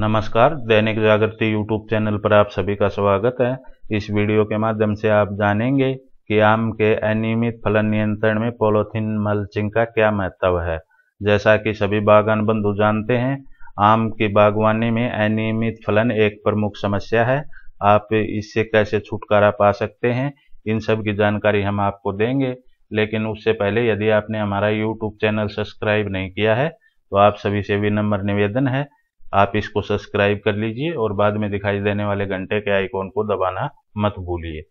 नमस्कार दैनिक जागृति यूट्यूब चैनल पर आप सभी का स्वागत है इस वीडियो के माध्यम से आप जानेंगे कि आम के अनियमित फलन नियंत्रण में पॉलोथीन मल्चिंग का क्या महत्व है जैसा कि सभी बागान बंधु जानते हैं आम की बागवानी में अनियमित फलन एक प्रमुख समस्या है आप इससे कैसे छुटकारा पा सकते हैं इन सब की जानकारी हम आपको देंगे लेकिन उससे पहले यदि आपने हमारा यूट्यूब चैनल सब्सक्राइब नहीं किया है तो आप सभी से विनम्र निवेदन है आप इसको सब्सक्राइब कर लीजिए और बाद में दिखाई देने वाले घंटे के आइकॉन को दबाना मत भूलिए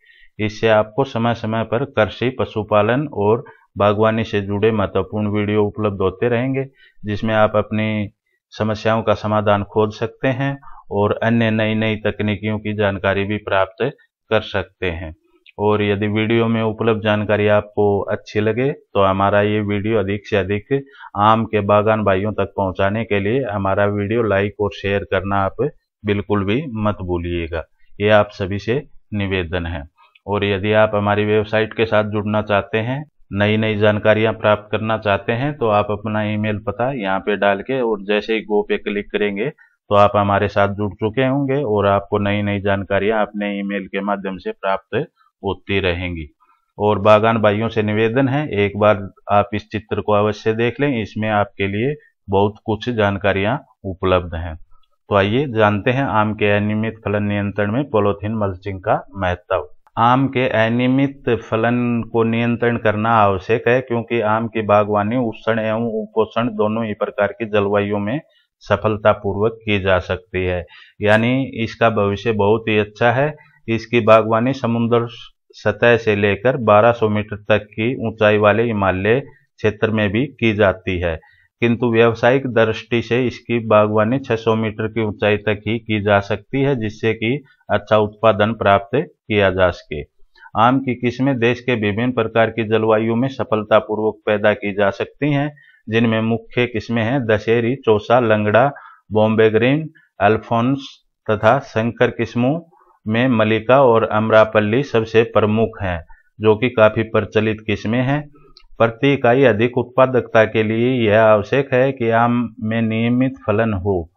इससे आपको समय समय पर कृषि पशुपालन और बागवानी से जुड़े महत्वपूर्ण वीडियो उपलब्ध होते रहेंगे जिसमें आप अपनी समस्याओं का समाधान खोज सकते हैं और अन्य नई नई तकनीकियों की जानकारी भी प्राप्त कर सकते हैं और यदि वीडियो में उपलब्ध जानकारी आपको अच्छी लगे तो हमारा ये वीडियो अधिक से अधिक आम के बागान भाइयों तक पहुंचाने के लिए हमारा वीडियो लाइक और शेयर करना आप बिल्कुल भी मत भूलिएगा ये आप सभी से निवेदन है और यदि आप हमारी वेबसाइट के साथ जुड़ना चाहते हैं नई नई जानकारियां प्राप्त करना चाहते हैं तो आप अपना ईमेल पता यहाँ पे डाल के और जैसे ही गो पे क्लिक करेंगे तो आप हमारे साथ जुड़ चुके होंगे और आपको नई नई जानकारियां अपने ईमेल के माध्यम से प्राप्त होती रहेंगी और बागान भाइयों से निवेदन है एक बार आप इस चित्र को अवश्य देख लें इसमें आपके लिए बहुत कुछ जानकारियां उपलब्ध हैं तो आइए जानते हैं आम के अनियमित फलन नियंत्रण में पोलोथीन मल्चिंग का महत्व आम के अनियमित फलन को नियंत्रण करना आवश्यक है क्योंकि आम की बागवानी उष्ण एवं उपोषण दोनों ही प्रकार की जलवायु में सफलतापूर्वक की जा सकती है यानी इसका भविष्य बहुत ही अच्छा है इसकी बागवानी समुद्र सतह से लेकर 1200 मीटर तक की ऊंचाई वाले हिमालय क्षेत्र में भी की जाती है किंतु व्यावसायिक दृष्टि से इसकी बागवानी 600 मीटर की ऊंचाई तक ही की जा सकती है जिससे कि अच्छा उत्पादन प्राप्त किया जा सके आम की किस्में देश के विभिन्न प्रकार की जलवायु में सफलतापूर्वक पैदा की जा सकती हैं जिनमें मुख्य किस्में हैं दशहरी चौसा लंगड़ा बॉम्बे ग्रीन अल्फोंस तथा शंकर किस्मों में मलिका और अमरापल्ली सबसे प्रमुख हैं जो कि काफ़ी प्रचलित किस्में हैं प्रति इकाई अधिक उत्पादकता के लिए यह आवश्यक है कि आम में नियमित फलन हो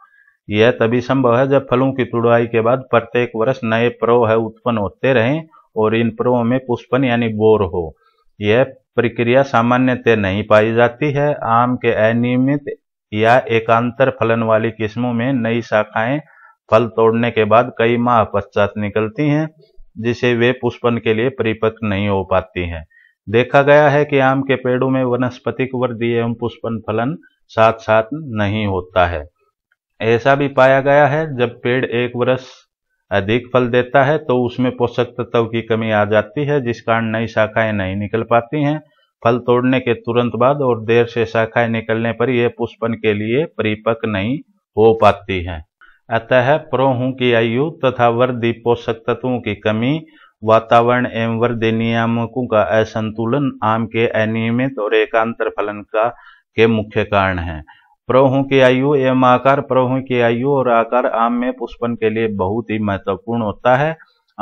यह तभी संभव है जब फलों की तुड़ाई के बाद प्रत्येक वर्ष नए है उत्पन्न होते रहें और इन प्रो में पुष्पन यानी बोर हो यह प्रक्रिया सामान्यतः नहीं पाई जाती है आम के अनियमित या एकांतर फलन वाली किस्मों में नई शाखाएं फल तोड़ने के बाद कई माह पश्चात निकलती हैं जिसे वे पुष्पन के लिए परिपक्व नहीं हो पाती हैं देखा गया है कि आम के पेड़ों में वनस्पतिक वृद्धि एवं पुष्पन फलन साथ साथ नहीं होता है ऐसा भी पाया गया है जब पेड़ एक वर्ष अधिक फल देता है तो उसमें पोषक तत्व की कमी आ जाती है जिस कारण नई शाखाएं नहीं निकल पाती हैं फल तोड़ने के तुरंत बाद और देर से शाखाएं निकलने पर यह पुष्पन के लिए परिपक्व नहीं हो पाती हैं अतः प्रोहू की आयु तथा वर्दी पोषक तत्वों की कमी वातावरण एवं वृद्धि नियामकों का असंतुलन आम के अनियमित और एकांतर फलन का के मुख्य कारण है प्रौहों की आयु एवं आकार प्रौहों की आयु और आकार आम में पुष्पन के लिए बहुत ही महत्वपूर्ण होता है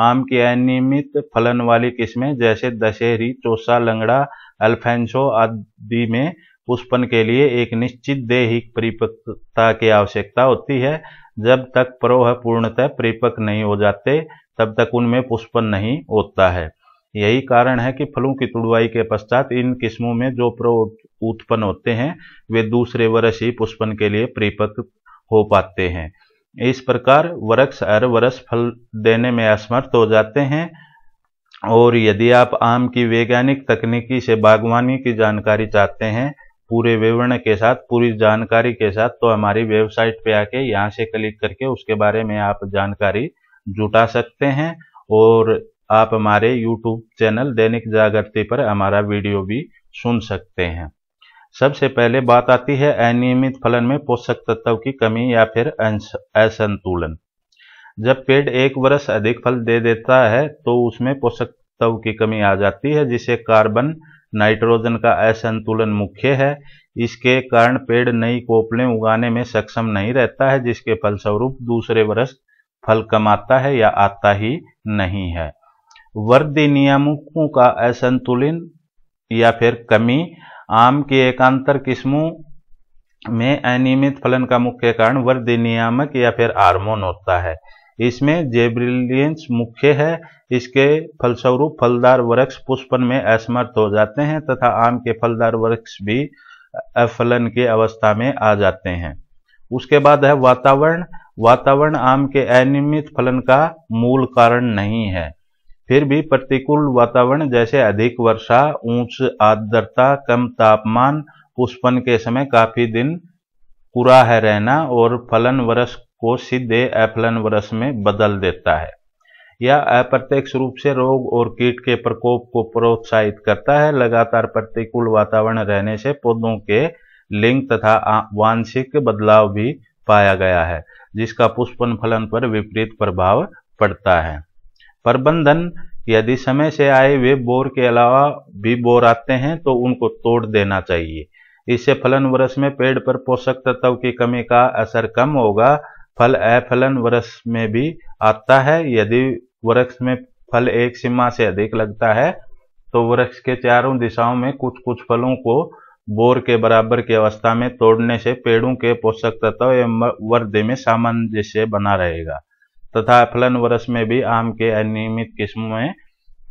आम के अनियमित फलन वाली किस्में जैसे दशहरी चोसा लंगड़ा अल्फेंसो आदि में पुष्पन के लिए एक निश्चित देहिक परिपक्वता की आवश्यकता होती है जब तक परोह पूर्णतः परिपक्व नहीं हो जाते तब तक उनमें पुष्पन नहीं होता है यही कारण है कि फलों की तुड़वाई के पश्चात इन किस्मों में जो प्रो उत्पन्न होते हैं वे दूसरे वर्ष ही पुष्पन के लिए परिपक्व हो पाते हैं इस प्रकार वृक्ष हर वर्ष फल देने में असमर्थ हो जाते हैं और यदि आप आम की वैज्ञानिक तकनीकी से बागवानी की जानकारी चाहते हैं पूरे विवरण के साथ पूरी जानकारी के साथ तो हमारी वेबसाइट पे आके यहाँ से क्लिक करके उसके बारे में आप जानकारी जुटा सकते हैं और आप हमारे यूट्यूब चैनल दैनिक जागृति पर हमारा वीडियो भी सुन सकते हैं सबसे पहले बात आती है अनियमित फलन में पोषक तत्व की कमी या फिर असंतुलन जब पेड़ एक वर्ष अधिक फल दे देता है तो उसमें पोषक तत्व की कमी आ जाती है जिसे कार्बन नाइट्रोजन का असंतुलन मुख्य है इसके कारण पेड़ नई कोपलें उगाने में सक्षम नहीं रहता है जिसके फलस्वरूप दूसरे वर्ष फल कमाता है या आता ही नहीं है वर्दी नियामकों का असंतुलन या फिर कमी आम के एकांतर किस्मों में अनियमित फलन का मुख्य कारण वर्दी नियामक या फिर हार्मोन होता है इसमें जेब्रिलियंस मुख्य है इसके फलस्वरूप फलदार वृक्ष पुष्पन में असमर्थ हो जाते हैं तथा आम के फलदार वृक्ष भी अफलन की अवस्था में आ जाते हैं उसके बाद है वातावरण वातावरण आम के अनियमित फलन का मूल कारण नहीं है फिर भी प्रतिकूल वातावरण जैसे अधिक वर्षा ऊंच आर्द्रता कम तापमान पुष्पन के समय काफी दिन पूरा है रहना और फलन वर्ष को सीधे वर्ष में बदल देता है यह अप्रत्यक्ष रूप से रोग और कीट के प्रकोप को प्रोत्साहित करता है लगातार प्रतिकूल वातावरण रहने से पौधों के लिंग तथा वांशिक बदलाव भी पाया गया है जिसका पुष्पन फलन पर विपरीत प्रभाव पड़ता है प्रबंधन यदि समय से आए वे बोर के अलावा भी बोर आते हैं तो उनको तोड़ देना चाहिए इससे फलन वर्ष में पेड़ पर पोषक तत्व की कमी का असर कम होगा फल अफलन वर्ष में भी आता है यदि वृक्ष में फल एक सीमा से अधिक लगता है तो वृक्ष के चारों दिशाओं में कुछ कुछ फलों को बोर के बराबर की अवस्था में तोड़ने से पेड़ों के पोषक तत्व एवं वृद्धि में सामंजस्य बना रहेगा तथा फलन वर्ष में भी आम के अनियमित किस्मों में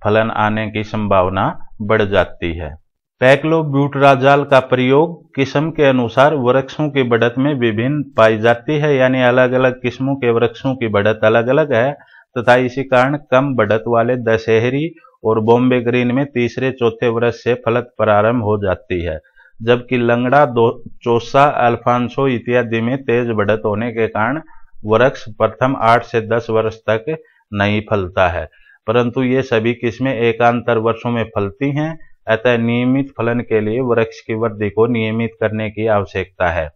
फलन आने की संभावना बढ़ जाती है पैक्लोब्यूट्राजाल का प्रयोग किस्म के अनुसार वृक्षों की बढ़त में विभिन्न पाई जाती है यानी अलग अलग किस्मों के वृक्षों की बढ़त अलग अलग है तथा इसी कारण कम बढ़त वाले दशहरी और बॉम्बे ग्रीन में तीसरे चौथे वर्ष से फलत प्रारंभ हो जाती है जबकि लंगड़ा चौसा अल्फांसो इत्यादि में तेज बढ़त होने के कारण वृक्ष प्रथम आठ से दस वर्ष तक नहीं फलता है परंतु ये सभी किस्में एकांतर वर्षों में फलती हैं अतः नियमित फलन के लिए वृक्ष की वृद्धि को नियमित करने की आवश्यकता है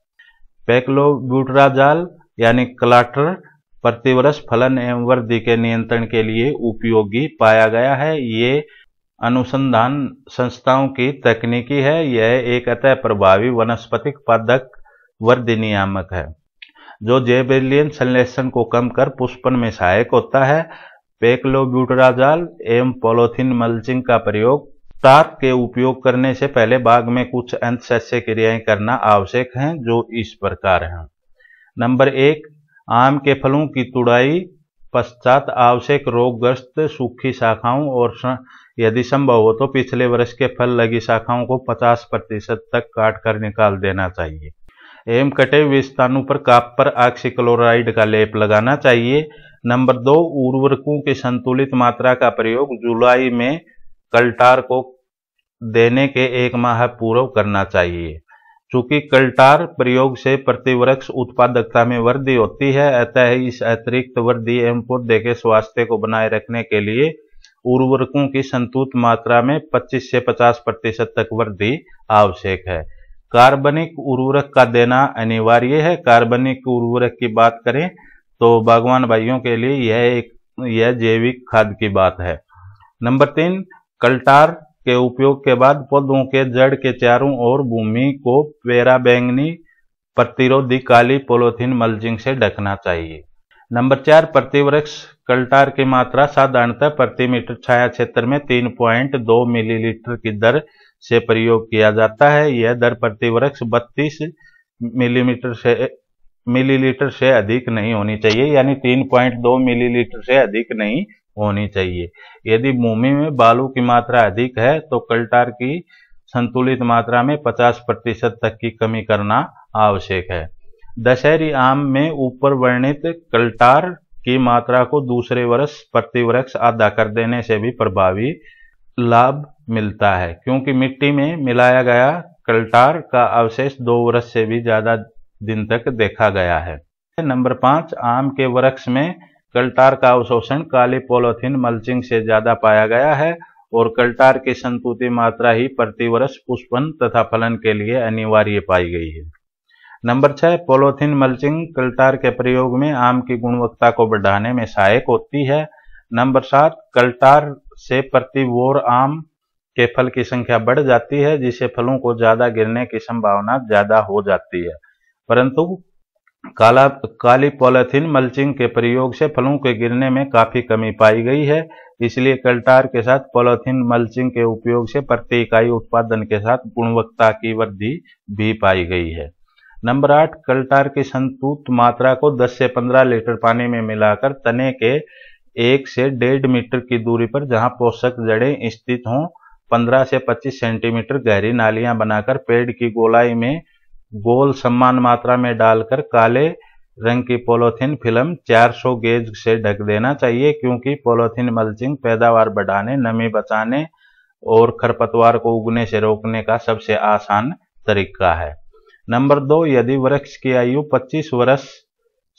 पैक्लोब्यूट्राजाल यानी क्लाटर प्रतिवर्ष फलन एवं वृद्धि के नियंत्रण के लिए उपयोगी पाया गया है ये अनुसंधान संस्थाओं की तकनीकी है यह एक अतः प्रभावी वनस्पतिक पदक वृद्धि नियामक है जो जेबेलियन संश्लेषण को कम कर पुष्पन में सहायक होता है पेक्लोब्यूटराजाल एवं पोलोथिन मल्चिंग का प्रयोग तार के उपयोग करने से पहले बाग में कुछ अंतशस्य क्रियाएं करना आवश्यक हैं जो इस प्रकार हैं नंबर एक आम के फलों की तुड़ाई पश्चात आवश्यक रोगग्रस्त सूखी शाखाओं और यदि संभव हो तो पिछले वर्ष के फल लगी शाखाओं को 50 प्रतिशत तक काट कर निकाल देना चाहिए एम कटे हुए स्थानों पर काप पर ऑक्सीक्लोराइड का लेप लगाना चाहिए नंबर दो उर्वरकों की संतुलित मात्रा का प्रयोग जुलाई में कलटार को देने के एक माह पूर्व करना चाहिए चूंकि कलटार प्रयोग से प्रतिवृक्ष उत्पादकता में वृद्धि होती है अतः इस अतिरिक्त वृद्धि एवं पौधे के स्वास्थ्य को बनाए रखने के लिए उर्वरकों की संतुलित मात्रा में 25 से 50 प्रतिशत तक वृद्धि आवश्यक है कार्बनिक उर्वरक का देना अनिवार्य है कार्बनिक उर्वरक की बात करें तो बागवान भाइयों के लिए यह एक यह जैविक खाद की बात है नंबर तीन कल्टार के उपयोग के बाद पौधों के जड़ के चारों ओर भूमि को पैराबैंगनी प्रतिरोधी काली पोलोथीन मल्चिंग से ढकना चाहिए नंबर चार प्रतिवृक्ष कल्टार की मात्रा साधारणतः प्रति मीटर छाया क्षेत्र में तीन पॉइंट दो मिलीलीटर की दर से प्रयोग किया जाता है यह दर प्रतिवृक्ष बत्तीस मिलीमीटर से मिलीलीटर से अधिक नहीं होनी चाहिए यानी तीन पॉइंट दो मिलीलीटर से अधिक नहीं होनी चाहिए यदि भूमि में बालू की मात्रा अधिक है तो कल्टार की संतुलित मात्रा में 50 प्रतिशत तक की कमी करना आवश्यक है दशहरी आम में ऊपर वर्णित कल्टार की मात्रा को दूसरे वर्ष प्रतिवृक्ष आधा कर देने से भी प्रभावी लाभ मिलता है क्योंकि मिट्टी में मिलाया गया कल्टार का अवशेष दो वर्ष से भी ज्यादा दिन तक देखा गया है नंबर पांच आम के वृक्ष में कलटार का अवशोषण काले पोलोथिन मल्चिंग से ज्यादा पाया गया है और कलटार की संतुति मात्रा ही प्रतिवर्ष पुष्पन तथा फलन के लिए अनिवार्य पाई गई है नंबर छह पोलोथिन मल्चिंग कल्टार के प्रयोग में आम की गुणवत्ता को बढ़ाने में सहायक होती है नंबर सात कलटार से प्रति वोर आम के फल की संख्या बढ़ जाती है जिससे फलों को ज्यादा गिरने की संभावना ज्यादा हो जाती है परंतु काला काली पॉलिथीन मल्चिंग के प्रयोग से फलों के गिरने में काफ़ी कमी पाई गई है इसलिए कल्टार के साथ पॉलिथीन मल्चिंग के उपयोग से प्रति इकाई उत्पादन के साथ गुणवत्ता की वृद्धि भी पाई गई है नंबर आठ कल्टार की संतुत मात्रा को 10 से 15 लीटर पानी में मिलाकर तने के एक से डेढ़ मीटर की दूरी पर जहां पोषक जड़ें स्थित हों 15 से 25 सेंटीमीटर गहरी नालियां बनाकर पेड़ की गोलाई में गोल सम्मान मात्रा में डालकर काले रंग की पोलोथीन फिल्म 400 गेज से ढक देना चाहिए क्योंकि पोलोथीन मल्चिंग पैदावार बढ़ाने नमी बचाने और खरपतवार को उगने से रोकने का सबसे आसान तरीका है नंबर दो यदि वृक्ष की आयु 25 वर्ष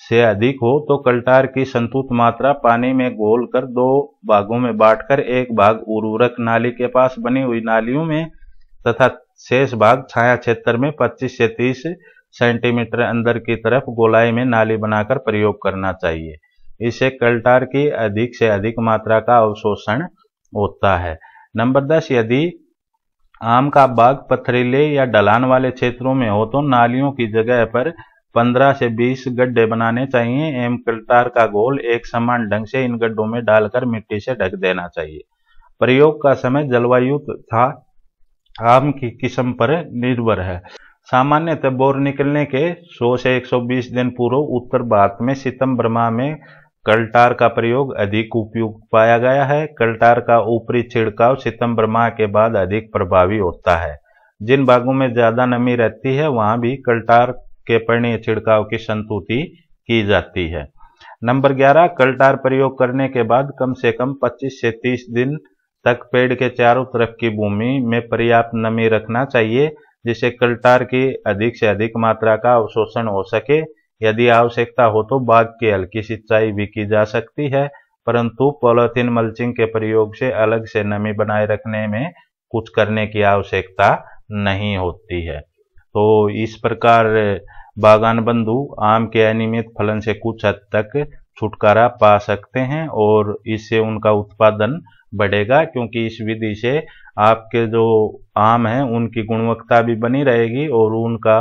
से अधिक हो तो कल्टार की संतुत मात्रा पानी में घोल कर दो भागों में बांटकर एक भाग उर्वरक नाली के पास बनी हुई नालियों में तथा शेष भाग छाया क्षेत्र में 25 से 30 सेंटीमीटर अंदर की तरफ गोलाई में नाली बनाकर प्रयोग करना चाहिए इससे कल्टार की अधिक से अधिक मात्रा का अवशोषण होता है नंबर दस यदि आम का बाग पथरीले या ढलान वाले क्षेत्रों में हो तो नालियों की जगह पर 15 से 20 गड्ढे बनाने चाहिए एम कल्टार का गोल एक समान ढंग से इन गड्ढों में डालकर मिट्टी से ढक देना चाहिए प्रयोग का समय जलवायु था आम की किस्म पर निर्भर है सामान्यतः बोर निकलने के 100 से 120 दिन पूर्व उत्तर भारत में सितंबर माह में कलटार का प्रयोग अधिक उपयुक्त पाया गया है कलटार का ऊपरी छिड़काव सितंबर माह के बाद अधिक प्रभावी होता है जिन भागों में ज़्यादा नमी रहती है वहां भी कलटार के पर्णीय छिड़काव की संतुति की जाती है नंबर 11 कलटार प्रयोग करने के बाद कम से कम 25 से 30 दिन तक पेड़ के चारों तरफ की भूमि में पर्याप्त नमी रखना चाहिए जिससे कलटार की अधिक से अधिक मात्रा का अवशोषण हो सके यदि आवश्यकता हो तो बाग की हल्की सिंचाई भी की जा सकती है परंतु पॉलिथीन मल्चिंग के प्रयोग से अलग से नमी बनाए रखने में कुछ करने की आवश्यकता नहीं होती है तो इस प्रकार बागान बंधु आम के अनियमित फलन से कुछ हद तक छुटकारा पा सकते हैं और इससे उनका उत्पादन बढ़ेगा क्योंकि इस विधि से आपके जो आम हैं उनकी गुणवत्ता भी बनी रहेगी और उनका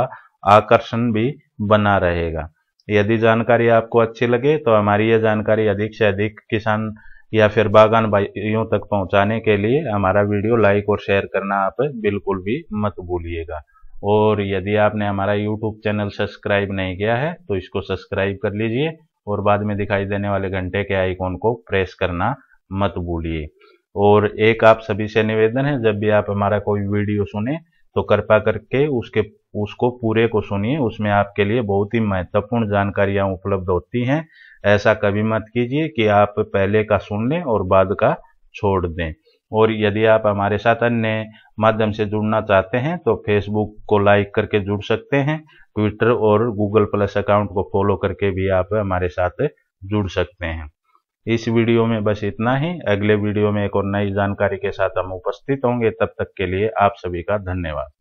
आकर्षण भी बना रहेगा यदि जानकारी आपको अच्छी लगे तो हमारी ये जानकारी अधिक से अधिक किसान या फिर बागान भाइयों तक पहुंचाने के लिए हमारा वीडियो लाइक और शेयर करना आप बिल्कुल भी मत भूलिएगा और यदि आपने हमारा यूट्यूब चैनल सब्सक्राइब नहीं किया है तो इसको सब्सक्राइब कर लीजिए और बाद में दिखाई देने वाले घंटे के आइकॉन को प्रेस करना मत भूलिए और एक आप सभी से निवेदन है जब भी आप हमारा कोई वीडियो सुने तो कृपा करके उसके उसको पूरे को सुनिए उसमें आपके लिए बहुत ही महत्वपूर्ण जानकारियां उपलब्ध होती हैं ऐसा कभी मत कीजिए कि आप पहले का सुन लें और बाद का छोड़ दें और यदि आप हमारे साथ अन्य माध्यम से जुड़ना चाहते हैं तो फेसबुक को लाइक करके जुड़ सकते हैं ट्विटर और गूगल प्लस अकाउंट को फॉलो करके भी आप हमारे साथ जुड़ सकते हैं इस वीडियो में बस इतना ही अगले वीडियो में एक और नई जानकारी के साथ हम उपस्थित होंगे तब तक के लिए आप सभी का धन्यवाद